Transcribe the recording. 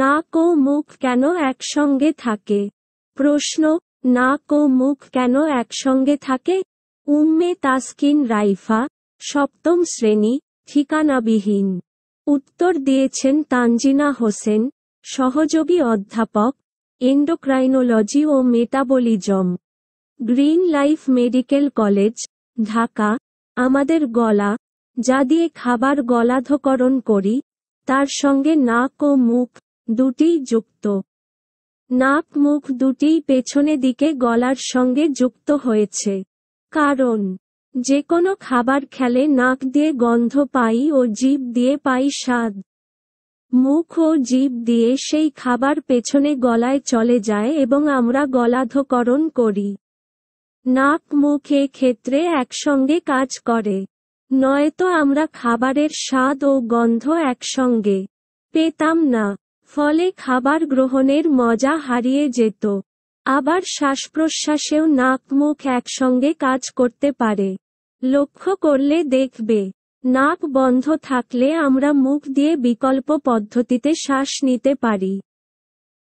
নাক ও মুখ কেন একসঙ্গে থাকে প্রশ্ন নাক ও মুখ কেন একসঙ্গে থাকে উম্মে তাসকিন রাইফা সপ্তম শ্রেণী ঠিকানাবিহীন উত্তর দিয়েছেন তানজিনা হোসেন সহযোগী অধ্যাপক এন্ডোক্রাইনোলজি ও metabolism green life medical college Dhaka আমাদের গলা যা দিয়ে খাবার গলাধকরণ করি তার সঙ্গে নাক ও মুখ দুটি যুক্ত নাক মুখ দুটি পেছনে দিকে গলার সঙ্গে যুক্ত হয়েছে কারণ যে কোনো খাবার খেলে নাক দিয়ে গন্ধ পাই ও জীব দিয়ে পাই স্বাদ মুখ ও জীব দিয়ে সেই খাবার পেছনে গলায় চলে যায় এবং আমরা গলাধকরণ করি নাক মুখ এ ক্ষেত্রে একসঙ্গে কাজ করে নয়তো আমরা খাবারের স্বাদ ও গন্ধ একসঙ্গে পেতাম না ফলে খাবার গ্রহণের মজা হারিয়ে যেত আবার শ্বাসপ্রশ্বাসেও নাক মুখ একসঙ্গে কাজ করতে পারে লক্ষ্য করলে দেখবে নাক বন্ধ থাকলে আমরা মুখ দিয়ে বিকল্প পদ্ধতিতে শ্বাস নিতে পারি